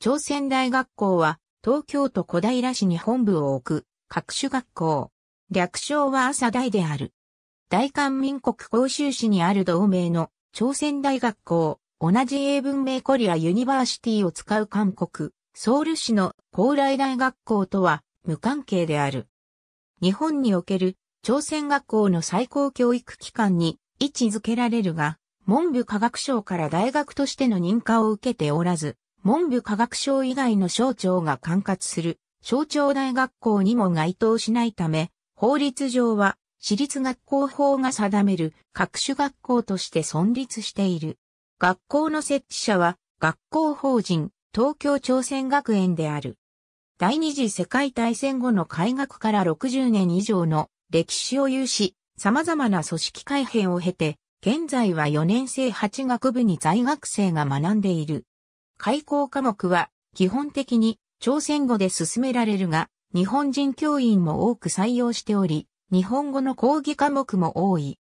朝鮮大学校は、東京都小平市に本部を置く、各種学校。略称は朝大である。大韓民国広州市にある同盟の朝鮮大学校、同じ英文名コリアユニバーシティを使う韓国、ソウル市の高麗大学校とは無関係である。日本における朝鮮学校の最高教育機関に位置づけられるが、文部科学省から大学としての認可を受けておらず、文部科学省以外の省庁が管轄する省庁大学校にも該当しないため、法律上は私立学校法が定める各種学校として存立している。学校の設置者は学校法人東京朝鮮学園である。第二次世界大戦後の開学から60年以上の歴史を有し、様々な組織改変を経て、現在は4年生8学部に在学生が学んでいる。開校科目は基本的に朝鮮語で進められるが、日本人教員も多く採用しており、日本語の講義科目も多い。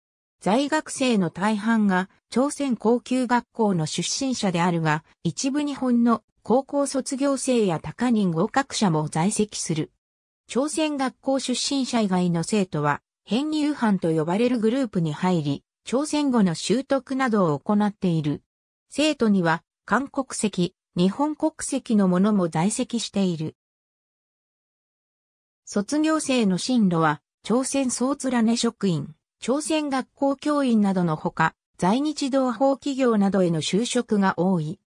在学生の大半が朝鮮高級学校の出身者であるが、一部日本の高校卒業生や高人合格者も在籍する。朝鮮学校出身者以外の生徒は、編入班と呼ばれるグループに入り、朝鮮語の習得などを行っている。生徒には韓国籍、日本国籍のものも在籍している。卒業生の進路は、朝鮮総連ね職員、朝鮮学校教員などのほか、在日同胞企業などへの就職が多い。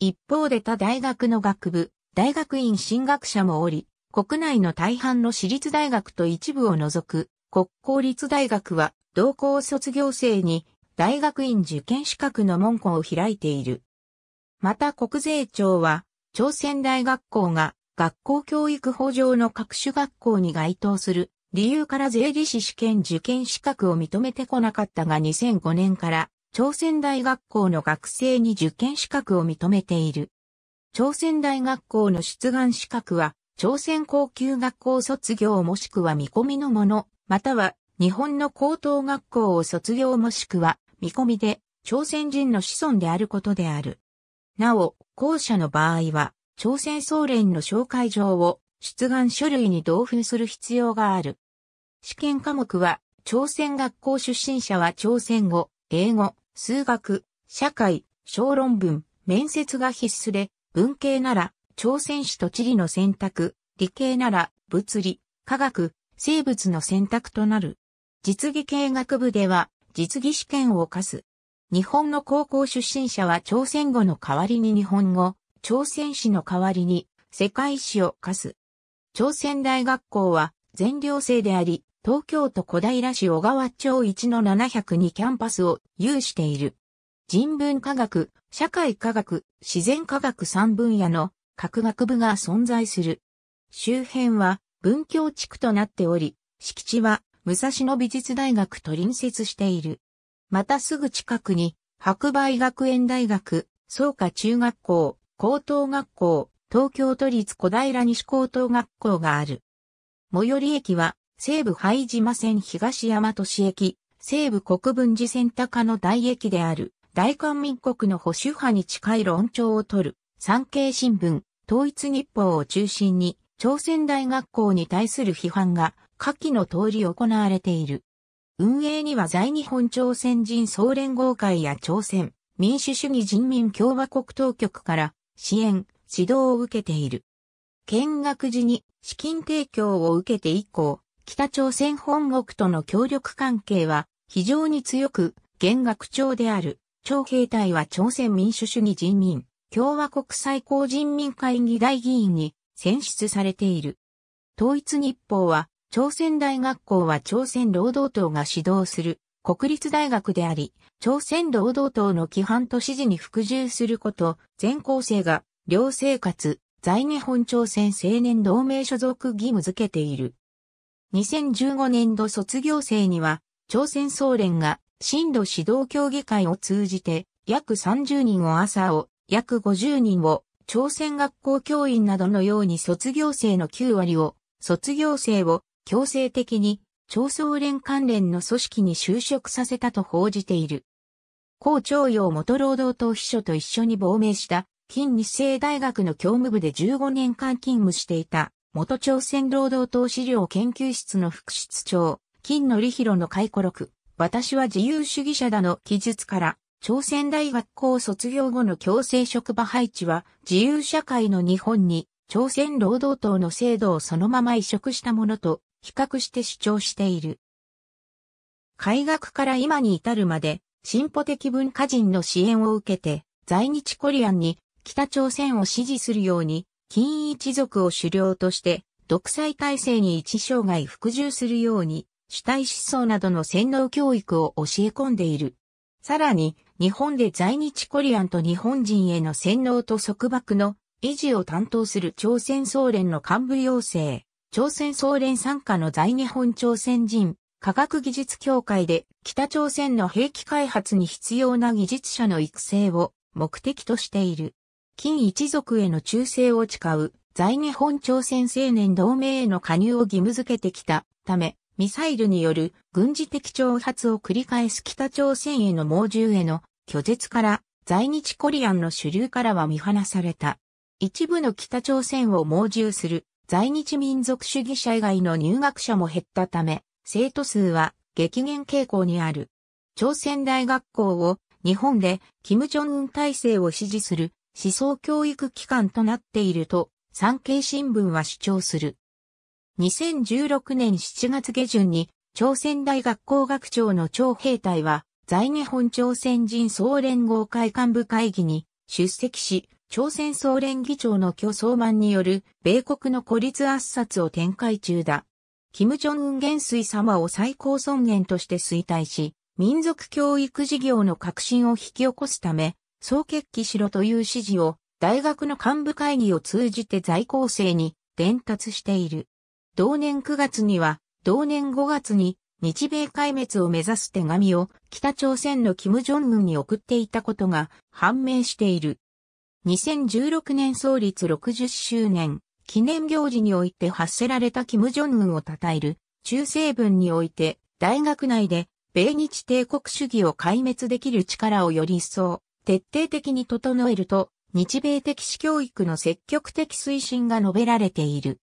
一方で他大学の学部、大学院進学者もおり、国内の大半の私立大学と一部を除く、国公立大学は、同校卒業生に、大学院受験資格の門戸を開いている。また国税庁は、朝鮮大学校が学校教育法上の各種学校に該当する理由から税理士試験受験資格を認めてこなかったが2005年から朝鮮大学校の学生に受験資格を認めている。朝鮮大学校の出願資格は朝鮮高級学校卒業もしくは見込みのもの、または日本の高等学校を卒業もしくは見込みで朝鮮人の子孫であることである。なお、後者の場合は、朝鮮総連の紹介状を出願書類に同封する必要がある。試験科目は、朝鮮学校出身者は朝鮮語、英語、数学、社会、小論文、面接が必須で、文系なら、朝鮮史と地理の選択、理系なら、物理、科学、生物の選択となる。実技系学部では、実技試験を課す。日本の高校出身者は朝鮮語の代わりに日本語、朝鮮史の代わりに世界史を課す。朝鮮大学校は全寮制であり、東京都小平市小川町一の702キャンパスを有している。人文科学、社会科学、自然科学3分野の各学部が存在する。周辺は文教地区となっており、敷地は武蔵野美術大学と隣接している。またすぐ近くに、白梅学園大学、草加中学校、高等学校、東京都立小平西高等学校がある。最寄り駅は、西武拝島線東大和市駅、西武国分寺線高の大駅である、大韓民国の保守派に近い論調を取る、産経新聞、統一日報を中心に、朝鮮大学校に対する批判が、下記の通り行われている。運営には在日本朝鮮人総連合会や朝鮮民主主義人民共和国当局から支援、指導を受けている。見学時に資金提供を受けて以降、北朝鮮本国との協力関係は非常に強く、見学長である、朝兵隊は朝鮮民主主義人民共和国最高人民会議大議員に選出されている。統一日報は朝鮮大学校は朝鮮労働党が指導する国立大学であり、朝鮮労働党の規範と指示に服従すること、全校生が寮生活、在日本朝鮮青年同盟所属義務付けている。2015年度卒業生には、朝鮮総連が深度指導協議会を通じて、約30人を朝を、約50人を、朝鮮学校教員などのように卒業生の9割を、卒業生を強制的に長総連関連の組織に就職させたと報じている。高長陽元労働党秘書と一緒に亡命した近日清大学の教務部で15年間勤務していた元朝鮮労働党資料研究室の副室長、金則ろの回顧録、私は自由主義者だの記述から、朝鮮大学校卒業後の強制職場配置は自由社会の日本に朝鮮労働党の制度をそのまま移植したものと比較して主張している。開学から今に至るまで、進歩的文化人の支援を受けて、在日コリアンに北朝鮮を支持するように、金一族を首領として、独裁体制に一生涯服従するように、主体思想などの洗脳教育を教え込んでいる。さらに、日本で在日コリアンと日本人への洗脳と束縛の維持を担当する朝鮮総連の幹部要請、朝鮮総連参加の在日本朝鮮人科学技術協会で北朝鮮の兵器開発に必要な技術者の育成を目的としている。金一族への忠誠を誓う在日本朝鮮青年同盟への加入を義務付けてきたため、ミサイルによる軍事的挑発を繰り返す北朝鮮への猛獣への拒絶から在日コリアンの主流からは見放された。一部の北朝鮮を猛獣する在日民族主義者以外の入学者も減ったため、生徒数は激減傾向にある。朝鮮大学校を日本で金正恩体制を支持する思想教育機関となっていると産経新聞は主張する。2016年7月下旬に朝鮮大学校学長の長兵隊は在日本朝鮮人総連合会幹部会議に出席し、朝鮮総連議長の巨相マンによる米国の孤立圧殺を展開中だ。金正恩元帥様を最高尊厳として衰退し、民族教育事業の革新を引き起こすため、総決起しろという指示を大学の幹部会議を通じて在校生に伝達している。同年9月には、同年5月に日米壊滅を目指す手紙を北朝鮮の金正恩に送っていたことが判明している。2016年創立60周年、記念行事において発せられた金正恩を称える、中西文において、大学内で、米日帝国主義を壊滅できる力をより一層、徹底的に整えると、日米的史教育の積極的推進が述べられている。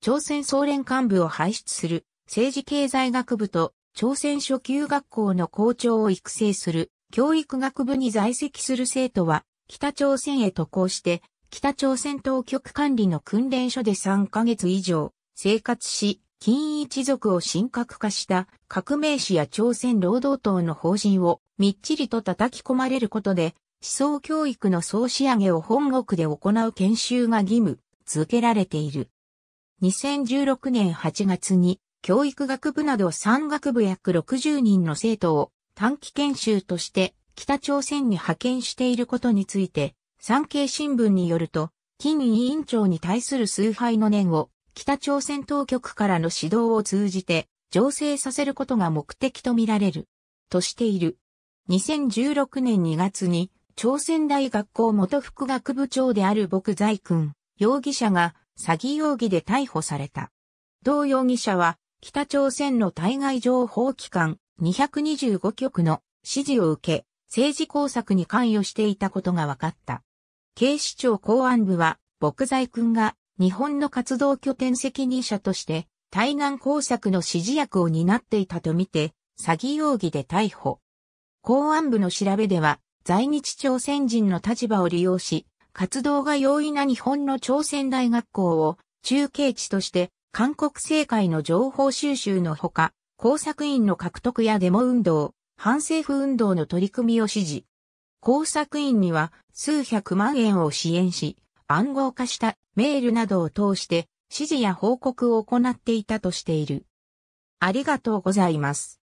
朝鮮総連幹部を輩出する政治経済学部と朝鮮初級学校の校長を育成する教育学部に在籍する生徒は北朝鮮へ渡航して、北朝鮮当局管理の訓練所で3ヶ月以上生活し、金一族を神格化した革命史や朝鮮労働党の方針をみっちりと叩き込まれることで、思想教育の総仕上げを本国で行う研修が義務付けられている。2016年8月に教育学部など3学部約60人の生徒を短期研修として北朝鮮に派遣していることについて、産経新聞によると、金委員長に対する崇拝の念を、北朝鮮当局からの指導を通じて、醸成させることが目的とみられる、としている。2016年2月に、朝鮮大学校元副学部長である牧財君、容疑者が詐欺容疑で逮捕された。同容疑者は、北朝鮮の対外情報機関225局の指示を受け、政治工作に関与していたことが分かった。警視庁公安部は、木材君が日本の活動拠点責任者として、対岸工作の指示役を担っていたとみて、詐欺容疑で逮捕。公安部の調べでは、在日朝鮮人の立場を利用し、活動が容易な日本の朝鮮大学校を中継地として韓国政界の情報収集のほか、工作員の獲得やデモ運動、反政府運動の取り組みを支持。工作員には数百万円を支援し、暗号化したメールなどを通して指示や報告を行っていたとしている。ありがとうございます。